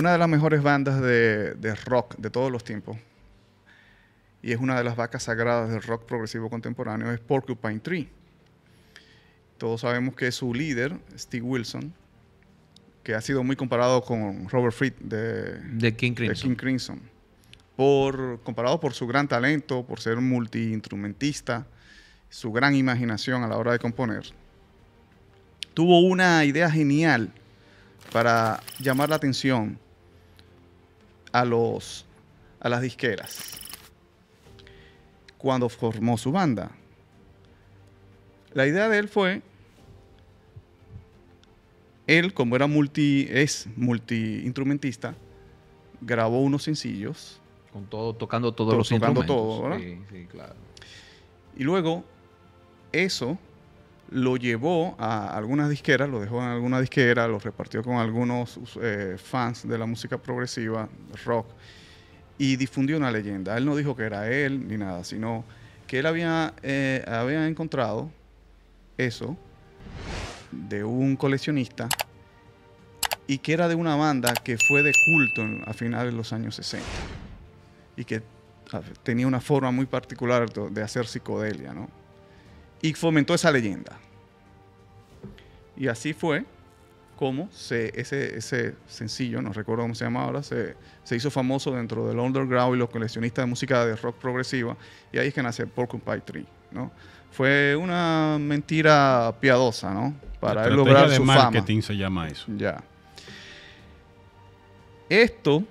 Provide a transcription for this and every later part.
una de las mejores bandas de, rock de todos los tiempos, y es una de las vacas sagradas del rock progresivo contemporáneo, es Porcupine Tree. Todos sabemos que su líder, Steve Wilson, que ha sido muy comparado con Robert Fried de, King, Crimson. por, comparado por su gran talento, por ser multiinstrumentista, su gran imaginación a la hora de componer. Tuvo una idea genial para llamar la atención a, los, a las disqueras cuando formó su banda. La idea de él fue, él como era multi, es multiinstrumentista, grabó unos sencillos. Con todo, tocando todos los instrumentos. Y luego, eso lo llevó a algunas disqueras, lo dejó en alguna disquera, lo repartió con algunos eh, fans de la música progresiva, rock, y difundió una leyenda. Él no dijo que era él ni nada, sino que él había, eh, había encontrado eso de un coleccionista y que era de una banda que fue de culto a finales de los años 60 y que tenía una forma muy particular de hacer psicodelia, ¿no? y fomentó esa leyenda. Y así fue como ese, sencillo, no recuerdo cómo se llama ahora, se, hizo famoso dentro del underground y los coleccionistas de música de rock progresiva, y ahí es que nace Porcupine Tree, ¿no? Fue una mentira piadosa, ¿no? Para lograr su marketing se llama eso. Ya. Esto,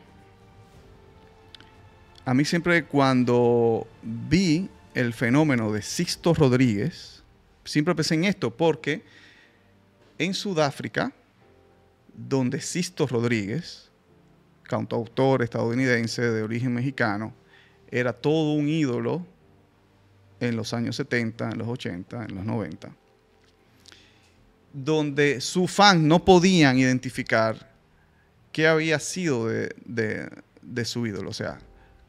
a mí siempre cuando vi el fenómeno de Sixto Rodríguez, siempre pensé en esto porque en Sudáfrica, donde Sixto Rodríguez, cantautor estadounidense de origen mexicano, era todo un ídolo en los años 70, en los 80, en los 90, donde sus fans no podían identificar qué había sido de, de su ídolo. O sea,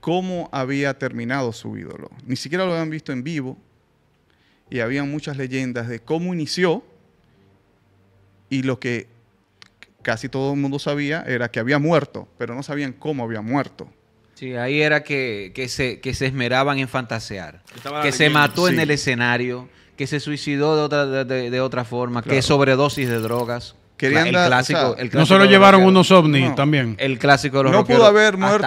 cómo había terminado su ídolo. Ni siquiera lo habían visto en vivo y había muchas leyendas de cómo inició y lo que casi todo el mundo sabía era que había muerto, pero no sabían cómo había muerto. Sí, ahí era que, se, esmeraban en fantasear, que se mató en el escenario, que se suicidó de otra, forma, que sobredosis de drogas. Querían clásico, No solo llevaron unos ovnis también. El clásico de los no pudo haber muerto.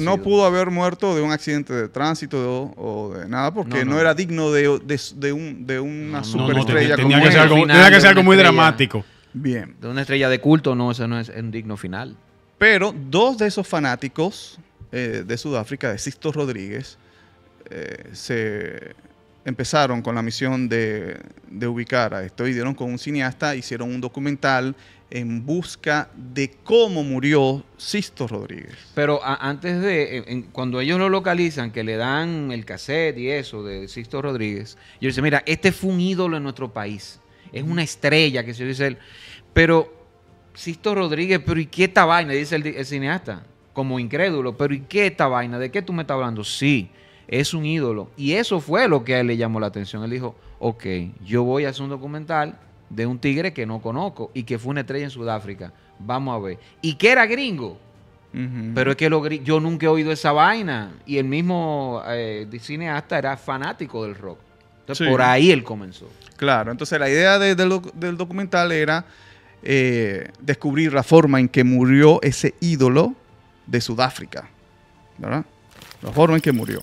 no pudo haber muerto de un accidente de tránsito o de nada, porque no, era digno de, un, de una superestrella. como tenía, que ser que ser algo muy dramático. Bien. De una estrella de culto, no, eso no es, un digno final. Pero dos de esos fanáticos eh, de Sudáfrica, de Sixto Rodríguez, eh, se empezaron con la misión de, ubicar a esto y dieron con un cineasta, hicieron un documental en busca de cómo murió Sisto Rodríguez. Pero antes de, cuando ellos lo localizan, que le dan el cassette y eso de Sisto Rodríguez, yo dice, mira, este fue un ídolo en nuestro país, es una estrella, que se dice él, pero Sisto Rodríguez, pero ¿y qué esta vaina? Dice el, el cineasta, como incrédulo, pero ¿y qué esta vaina? ¿De qué tú me estás hablando? Sí es un ídolo. Y eso fue lo que a él le llamó la atención. Él dijo, ok, yo voy a hacer un documental de un tigre que no conozco y que fue una estrella en Sudáfrica. Vamos a ver. Y que era gringo. Pero es que yo nunca he oído esa vaina. Y el mismo eh, cineasta era fanático del rock. Entonces, por ahí él comenzó. Claro, entonces la idea del, documental era eh, descubrir la forma en que murió ese ídolo de Sudáfrica. ¿Verdad? La forma en que murió.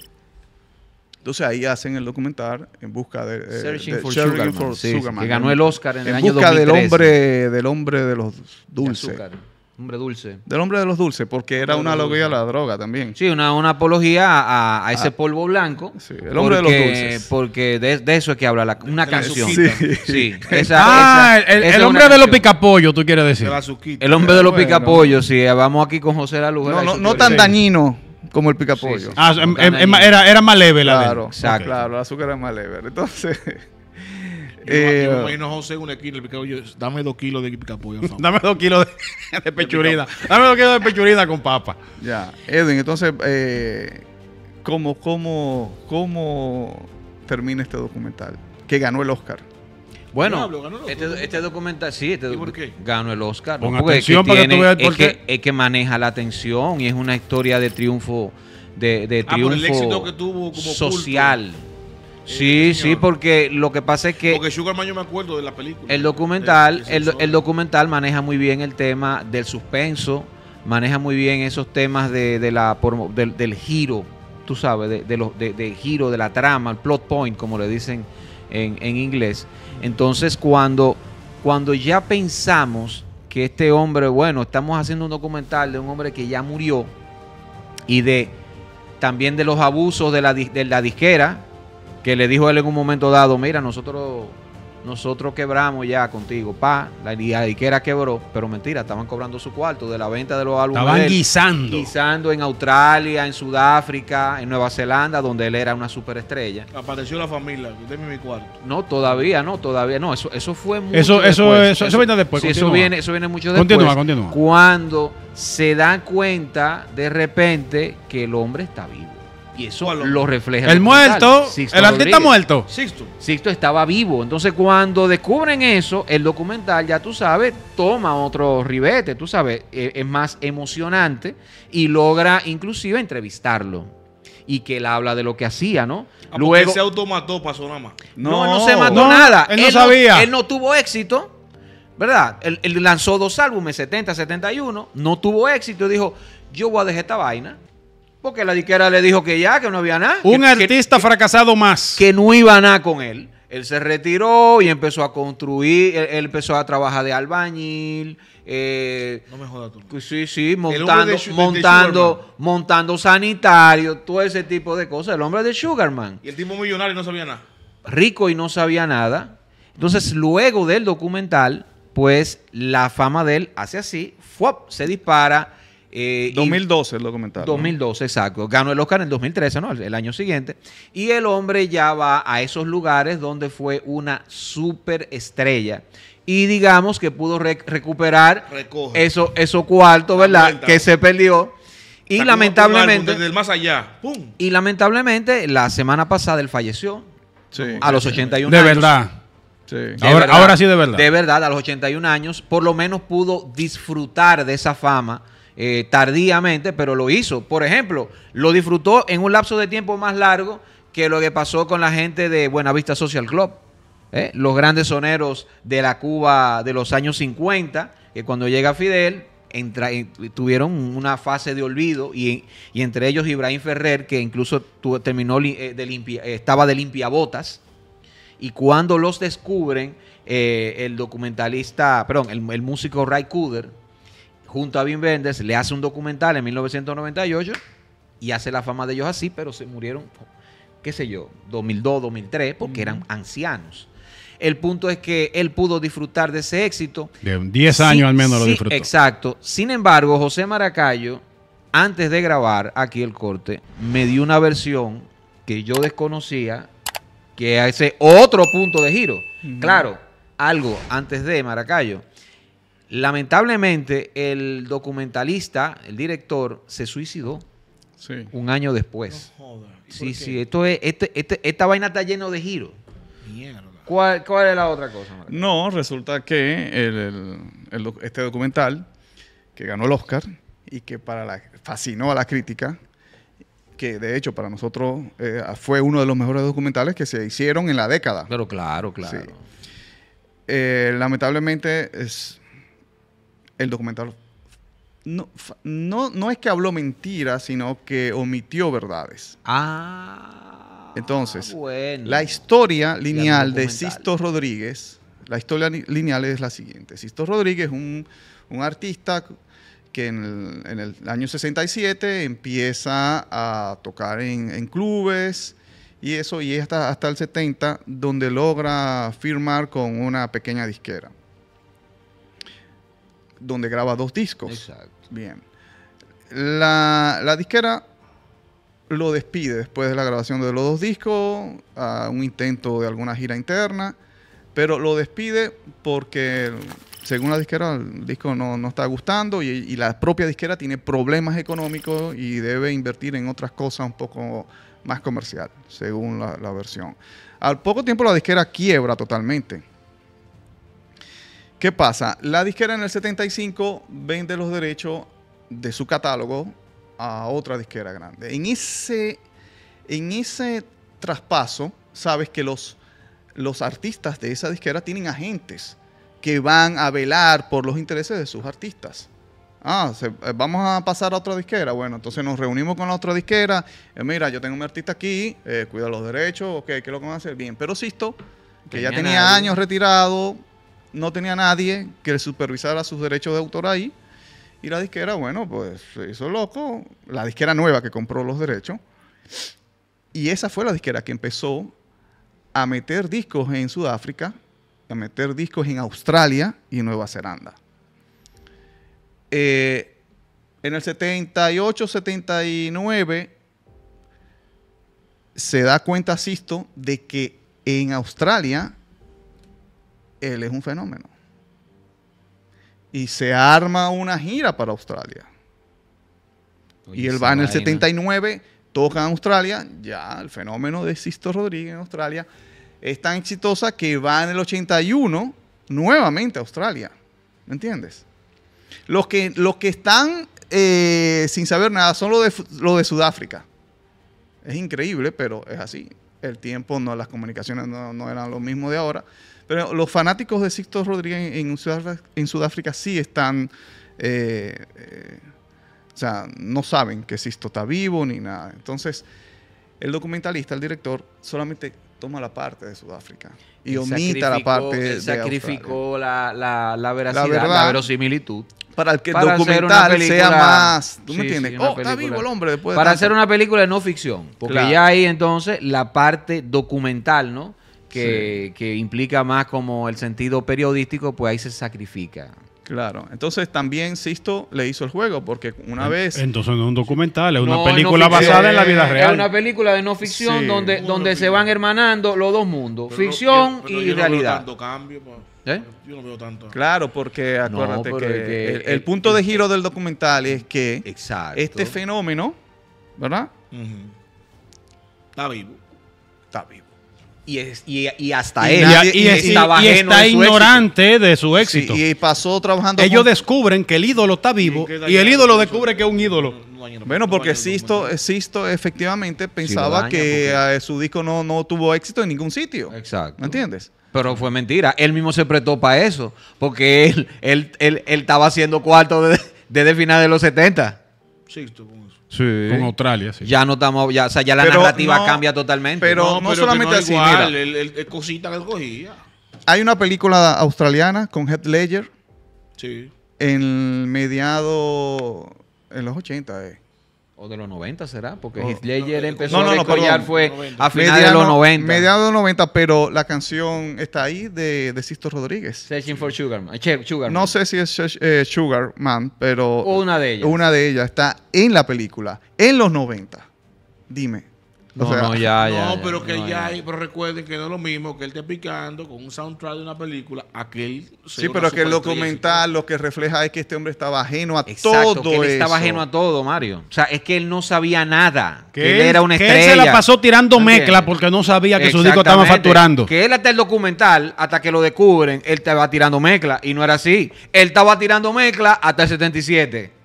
Entonces ahí hacen el documental en busca de, eh, Searching que ganó el Oscar en, el año 2013. En busca del hombre, del hombre de los dulces. hombre dulce. Del hombre de los dulces, porque era una apología a la droga también. Sí, una, apología a, ese ah. polvo blanco. el hombre de los dulces. Porque de, eso es que habla una canción. el, hombre de los picapollos, tú quieres decir. el hombre de los picapollos, sí. Vamos aquí con José La no tan dañino como el picapollo. Ah, em, em, era, era, más leve la Claro, Exacto. Ah, claro, el azúcar era más leve. Entonces. yo me eh, José picapollo. Dame dos kilos de picapollo. dame dos kilos de, de pechurina. dame dos kilos de pechurina con papa. Ya, Edwin, entonces, eh, ¿cómo, cómo, ¿cómo termina este documental? Que ganó el Oscar. Bueno, este, este documental sí, este ganó el Oscar. porque es que, es, que, maneja la atención y es una historia de triunfo, de, de ah, triunfo social. Eh, sí, sí, porque lo que pasa es que. Porque yo me acuerdo de la película. El documental, el, documental maneja muy bien el tema del suspenso, maneja muy bien esos temas de, la del, giro, tú sabes, de, los de, giro de la trama, el plot point, como le dicen en, en inglés. Entonces, cuando, cuando ya pensamos que este hombre, bueno, estamos haciendo un documental de un hombre que ya murió y de también de los abusos de la, de la disquera, que le dijo él en un momento dado, mira, nosotros nosotros quebramos ya contigo, pa, la era quebró, pero mentira, estaban cobrando su cuarto de la venta de los álbumes. Estaban guisando. Guisando en Australia, en Sudáfrica, en Nueva Zelanda, donde él era una superestrella. Apareció la familia, Dame mi cuarto. No, todavía, no, todavía, no, eso, eso fue mucho eso, después. Eso, eso, viene después. Sí, eso viene, eso viene mucho después. Continúa, continúa. Cuando se dan cuenta de repente que el hombre está vivo y eso lo, refleja. El muerto, el artista muerto. Sixto. Sixto estaba vivo. Entonces, cuando descubren eso, el documental, ya tú sabes, toma otro ribete, tú sabes, e, es más emocionante y logra inclusive entrevistarlo y que él habla de lo que hacía, ¿no? Ah, Luego se automató pasó nada No, no, no se mató nada. Él, no sabía. él no tuvo éxito, ¿verdad? Él, lanzó dos álbumes, 70, 71, no tuvo éxito, dijo, yo voy a dejar esta vaina. Porque la diquera le dijo que ya, que no había nada. Un artista fracasado más. Que no iba nada con él. Él se retiró y empezó a construir, él, empezó a trabajar de albañil. Eh, no me jodas tú. Pues sí, sí, montando, montando, montando sanitario, todo ese tipo de cosas. El hombre de Sugarman. Y el tipo millonario no sabía nada. Rico y no sabía nada. Entonces, luego del documental, pues la fama de él hace así, se dispara 2012 eh, el documental. 2012, exacto. Ganó el Oscar en 2013, ¿no? El, año siguiente. Y el hombre ya va a esos lugares donde fue una superestrella. Y digamos que pudo recuperar eso, eso cuarto, ¿verdad? Que se perdió. Y lamentablemente. Desde más allá. Y lamentablemente, la semana pasada él falleció. a los 81 años. De verdad. Ahora sí, de verdad. De verdad, a los 81 años, por lo menos pudo disfrutar de esa fama eh, tardíamente, pero lo hizo. Por ejemplo, lo disfrutó en un lapso de tiempo más largo que lo que pasó con la gente de Buenavista Social Club. ¿eh? Los grandes soneros de la Cuba de los años 50, que cuando llega Fidel, tuvieron una fase de olvido y, entre ellos Ibrahim Ferrer, que incluso terminó eh, de limpia, estaba de limpiabotas. Y cuando los descubren, el documentalista, perdón, el, el músico Ray Cooder junto a Vin Wenders, le hace un documental en 1998 y hace la fama de ellos así, pero se murieron, qué sé yo, 2002, 2003, porque eran ancianos. El punto es que él pudo disfrutar de ese éxito. De 10 años al menos lo disfrutó. Exacto. Sin embargo, José Maracayo, antes de grabar aquí el corte, me dio una versión que yo desconocía, que es otro punto de giro. Claro, algo antes de Maracayo Lamentablemente, el documentalista, el director, se suicidó un año después. Sí, sí, esto es, este, este, esta vaina está lleno de giro. Mierda. ¿Cuál, ¿Cuál, es la otra cosa? No, resulta que este documental, que ganó el Oscar y que para fascinó a la crítica, que de hecho para nosotros eh, fue uno de los mejores documentales que se hicieron en la década. Pero claro, claro. Eh, lamentablemente es, el documental no, no, no es que habló mentiras, sino que omitió verdades. Ah. Entonces, bueno. la historia lineal de Sisto Rodríguez, la historia lineal es la siguiente. Sisto Rodríguez es un, artista que en el, año 67 empieza a tocar en, clubes, y eso, y hasta, hasta el 70, donde logra firmar con una pequeña disquera donde graba dos discos. Exacto. Bien. La, disquera lo despide después de la grabación de los dos discos, a un intento de alguna gira interna, pero lo despide porque según la disquera el disco no, está gustando y, la propia disquera tiene problemas económicos y debe invertir en otras cosas un poco más comercial, según la versión. Al poco tiempo la disquera quiebra totalmente ¿Qué pasa? La disquera en el 75 vende los derechos de su catálogo a otra disquera grande. En ese, en ese traspaso, sabes que los, los artistas de esa disquera tienen agentes que van a velar por los intereses de sus artistas. Ah, eh, vamos a pasar a otra disquera. Bueno, entonces nos reunimos con la otra disquera. Eh, mira, yo tengo un artista aquí, eh, cuida los derechos, ok, ¿qué es lo que van a hacer? Bien, pero Sisto, que ya tenía años retirado, no tenía nadie que supervisara sus derechos de autor ahí. Y la disquera, bueno, pues se hizo loco. La disquera nueva que compró los derechos. Y esa fue la disquera que empezó a meter discos en Sudáfrica, a meter discos en Australia y Nueva Zelanda. Eh, en el 78, 79, se da cuenta Sisto de que en Australia él es un fenómeno. Y se arma una gira para Australia. y él va en el 79, toca en Australia, ya el fenómeno de Sisto Rodríguez en Australia es tan exitosa que va en el 81 nuevamente a Australia. ¿Me entiendes? Los que, los que están eh, sin saber nada son de, los de Sudáfrica. Es increíble, pero es así el tiempo, no, las comunicaciones no, eran lo mismo de ahora. Pero los fanáticos de Sixto Rodríguez en, Sudáfrica, sí están, eh, eh, o sea, no saben que Sixto está vivo ni nada. Entonces, el documentalista, el director, solamente toma la parte de Sudáfrica y omita la parte de Sacrificó la, la, veracidad, la verosimilitud para el que el documental sea más. ¿Tú me entiendes? Oh, está vivo el hombre después. Para hacer una película de no ficción. Porque ya ahí entonces la parte documental, ¿no? Que, implica más como el sentido periodístico, pues ahí se sacrifica. Claro, entonces también Sisto le hizo el juego, porque una vez... Entonces no es un documental, es una película basada en la vida real. Es una película de no ficción donde, donde se van hermanando los dos mundos, ficción y realidad. cambio, pues. ¿Eh? Yo no veo tanto. Claro, porque acuérdate que, el, punto de giro del documental es que este fenómeno, ¿verdad? Está vivo. Está vivo. Y, hasta él. y, está ignorante de su éxito. y pasó trabajando. Ellos descubren que el ídolo está vivo y, el ídolo descubre que es un ídolo. bueno, porque Sisto, efectivamente pensaba que su disco no, no tuvo éxito en ningún sitio. Exacto. ¿Me entiendes? Pero fue mentira. Él mismo se prestó para eso. Porque él, él, él, él estaba haciendo cuarto desde, el final de los 70. Sí, Sí. Con Australia, sí. Ya no ya, ya la narrativa cambia totalmente. Pero no, solamente así, mira. El, cosita que cogía. Hay una película australiana con Heath Ledger. Sí. En mediados mediado, en los 80, eh, o de los 90 será, porque Heath Ledger eh, empezó no, a descollar fue a finales de los 90. Mediados de los 90, pero la canción está ahí de, Sisto Rodríguez. Searching for Sugarman. Eh, Sugar no sé si es eh, Sugar Sugarman, pero... Una de ellas. Una de ellas está en la película, en los 90. Dime, no, ya, pero que ya, pero recuerden que no es lo mismo que él esté picando con un soundtrack de una película, aquel. Sí, pero que el documental lo que refleja es que este hombre estaba ajeno a todo. él estaba ajeno a todo, Mario. O sea, es que él no sabía nada. Que, él, era una estrella. él se la pasó tirando mezcla porque no sabía que sus discos estaban facturando. Que él hasta el documental, hasta que lo descubren, él estaba tirando mezcla y no era así. Él estaba tirando mezcla hasta el 77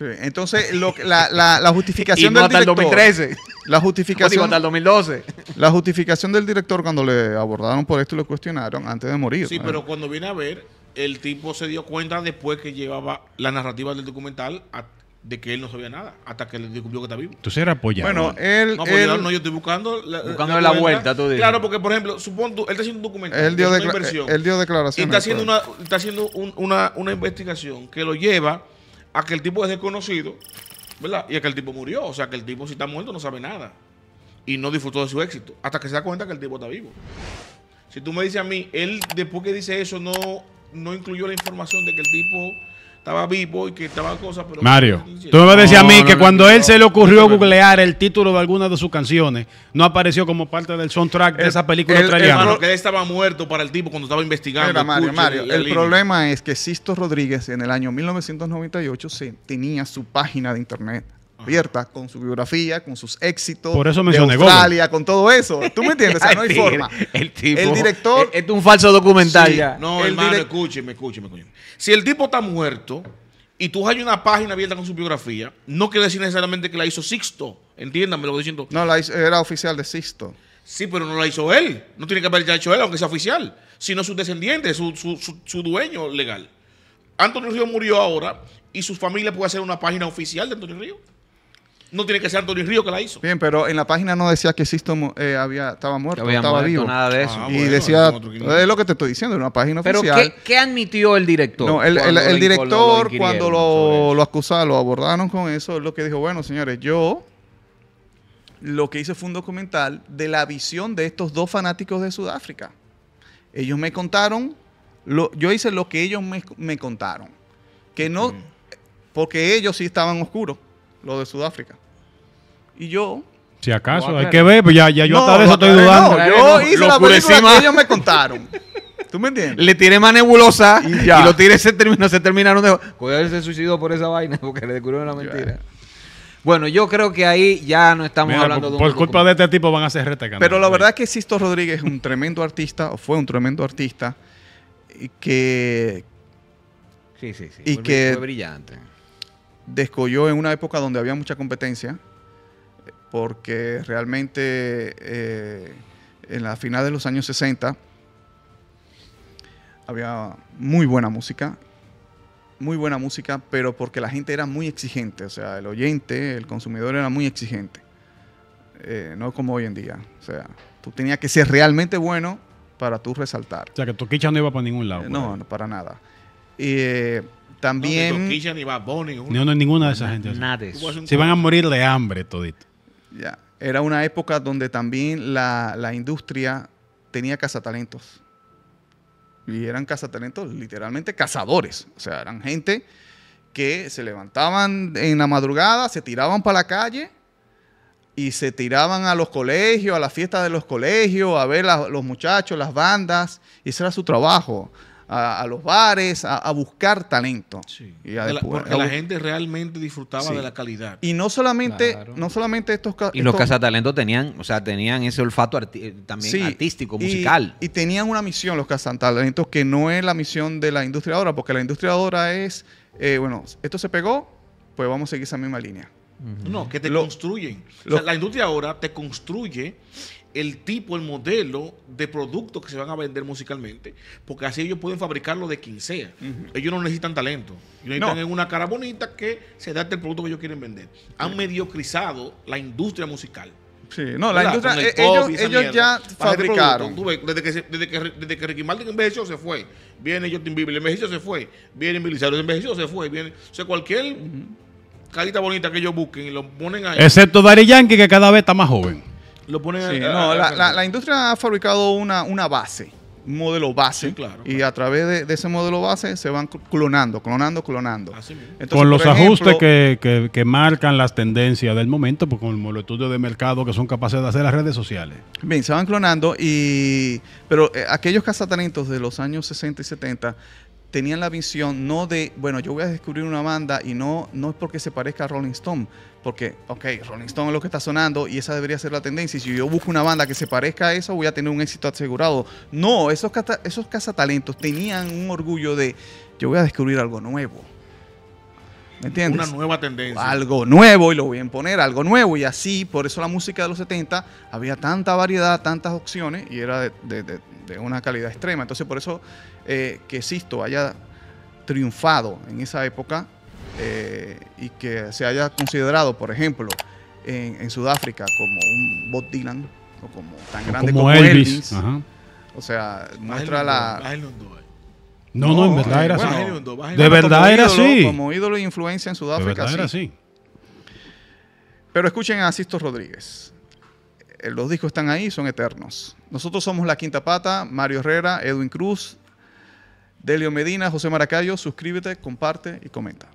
entonces, lo, la, la, justificación del hasta director, el 2013. La justificación. hasta el 2012. La justificación del director cuando le abordaron por esto y lo cuestionaron antes de morir. Sí, pero cuando viene a ver, el tipo se dio cuenta después que llevaba la narrativa del documental de que él no sabía nada, hasta que le descubrió que está vivo. tú era apoyado. Bueno, él. No, yo estoy buscando. La, buscando la, vuelta, tú dices. Claro, porque, por ejemplo, supongo él está haciendo un documental. Él dio, declaración él dio declaración Y está haciendo, una, está haciendo una, una investigación que lo lleva aquel el tipo es desconocido, ¿verdad? Y a tipo murió. O sea, que el tipo si está muerto no sabe nada. Y no disfrutó de su éxito. Hasta que se da cuenta que el tipo está vivo. Si tú me dices a mí, él después que dice eso no, no incluyó la información de que el tipo estaba vivo y que estaba cosas, pero... Mario, tú me vas a mí que cuando él se le ocurrió googlear el título de alguna de sus canciones, no apareció como parte del soundtrack de esa película que él estaba muerto para el tipo cuando estaba investigando. Mario, el problema es que Sisto Rodríguez en el año 1998 se tenía su página de internet abierta, con su biografía, con sus éxitos. Por eso de Australia, con todo eso. ¿Tú me entiendes? no hay forma. El, tipo, el director. Es, un falso documental ya. No, hermano, escúcheme, escúcheme, Si el tipo está muerto y tú hay una página abierta con su biografía, no quiere decir necesariamente que la hizo Sixto. Entiéndame lo que diciendo. No, la hizo, era oficial de Sixto. Sí, pero no la hizo él. No tiene que haberla hecho él, aunque sea oficial, sino sus descendientes, su, su, su, su dueño legal. Antonio Río murió ahora y su familia puede hacer una página oficial de Antonio Río. No tiene que ser Antonio Río que la hizo. Bien, pero en la página no decía que Sisto eh, había, estaba muerto, había estaba vivo. nada de eso. Ah, y decía, es lo que te estoy diciendo, en una página oficial. ¿Pero qué, admitió el director? No, el, director cuando lo, acusaron, lo abordaron con eso, es lo que dijo, bueno, señores, yo lo que hice fue un documental de la visión de estos dos fanáticos de Sudáfrica. Ellos me contaron, yo hice lo que ellos me, contaron. Que no, porque ellos sí estaban oscuros, los de Sudáfrica. Y yo. Si acaso, hay que ver, pues ya, ya yo hasta estoy dudando. No, yo hice la película que ellos me contaron. ¿Tú me entiendes? Le tiré más nebulosa y, ya. lo tiré, se, se terminaron de. Cuidado, se suicidó por esa vaina porque le descubrieron la mentira. Bueno, yo creo que ahí ya no estamos hablando por, de un Por culpa de este tipo van a ser retacando Pero la verdad es que Sisto Rodríguez es un tremendo artista, o fue un tremendo artista, que. Sí, sí, sí. Y que. brillante. Descolló en una época donde había mucha competencia porque realmente eh, en la final de los años 60 había muy buena música, muy buena música, pero porque la gente era muy exigente, o sea, el oyente, el consumidor era muy exigente, eh, no como hoy en día, o sea, tú tenías que ser realmente bueno para tú resaltar. O sea, que Toquicha no iba para ningún lado. Eh, pues. no, no, para nada. Y también... No, ni Toquicha ni No, ninguna de esas gente. Nada Se van a morir de hambre todito. Ya. Era una época donde también la, industria tenía cazatalentos. Y eran cazatalentos, literalmente cazadores. O sea, eran gente que se levantaban en la madrugada, se tiraban para la calle y se tiraban a los colegios, a las fiestas de los colegios, a ver a los muchachos, las bandas. Y ese era su trabajo a, los bares, a, buscar talento. Y porque la gente realmente disfrutaba de la calidad. Y no solamente, no solamente estos... Y los cazatalentos tenían, o sea, tenían ese olfato eh, también artístico, musical. Y, tenían una misión los cazatalentos que no es la misión de la industria ahora, porque la industria ahora es, eh, bueno, esto se pegó, pues vamos a seguir esa misma línea. No, que te construyen. la industria ahora te construye el tipo, el modelo de producto que se van a vender musicalmente, porque así ellos pueden fabricarlo de quien sea. Ellos no necesitan talento, ellos necesitan una cara bonita que se date el producto que ellos quieren vender. Han mediocrizado la industria musical. Sí, no, la industria, eh, ellos, ya fabricaron. desde, que, Ricky Martin envejeció, se fue. Viene Justin Bieber, envejeció, se fue. Viene Billy envejeció, se fue. Viene, o sea, cualquier carita bonita que ellos busquen y lo ponen ahí. Excepto Dari Yankee, que cada vez está más joven. Lo ponen no, la, industria ha fabricado una, una base, un modelo base. y a través de, ese modelo base se van clonando, clonando, clonando. con los ajustes que, marcan las tendencias del momento, por pues, con los estudios de mercado que son capaces de hacer las redes sociales. Bien, se van clonando, y pero eh, aquellos cazatanitos de los años 60 y 70 tenían la visión no de, bueno, yo voy a descubrir una banda y no, no es porque se parezca a Rolling Stone, porque, ok, Rolling Stone es lo que está sonando y esa debería ser la tendencia. Y si yo busco una banda que se parezca a eso, voy a tener un éxito asegurado. No, esos, esos cazatalentos tenían un orgullo de, yo voy a descubrir algo nuevo entiendes? Una nueva tendencia. Algo nuevo y lo voy a imponer, algo nuevo. Y así, por eso la música de los 70 había tanta variedad, tantas opciones y era de, una calidad extrema. Entonces, por eso eh, que Sisto haya triunfado en esa época eh, y que se haya considerado, por ejemplo, en, Sudáfrica como un Bob Dylan o como tan grande como, Elvis. O sea, muestra la. No, no, en verdad era así. de verdad era así. Como ídolo e influencia en Sudáfrica. De verdad era así. Pero escuchen a Sisto Rodríguez. Eh, los discos están ahí, son eternos. Nosotros somos La Quinta Pata, Mario Herrera, Edwin Cruz, Delio Medina, José Maracayo. Suscríbete, comparte y comenta.